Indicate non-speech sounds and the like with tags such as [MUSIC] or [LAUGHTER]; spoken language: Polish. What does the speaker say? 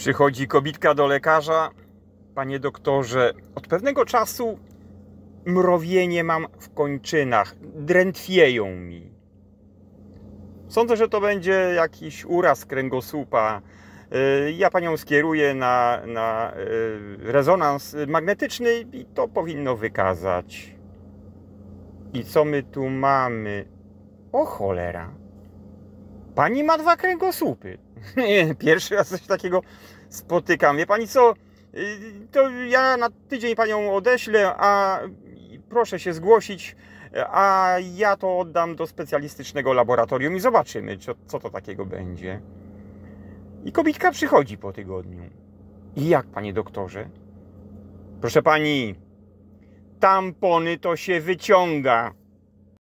Przychodzi kobitka do lekarza. Panie doktorze, od pewnego czasu mrowienie mam w kończynach. Drętwieją mi. Sądzę, że to będzie jakiś uraz kręgosłupa. Y, ja panią skieruję na, na y, rezonans magnetyczny i to powinno wykazać. I co my tu mamy? O cholera. Pani ma dwa kręgosłupy. [LAUGHS] Pierwszy raz coś takiego spotykam. Wie pani co? Y, to ja na tydzień panią odeślę, a proszę się zgłosić, a ja to oddam do specjalistycznego laboratorium i zobaczymy, co, co to takiego będzie. I kobitka przychodzi po tygodniu. I jak, panie doktorze? Proszę pani, tampony to się wyciąga.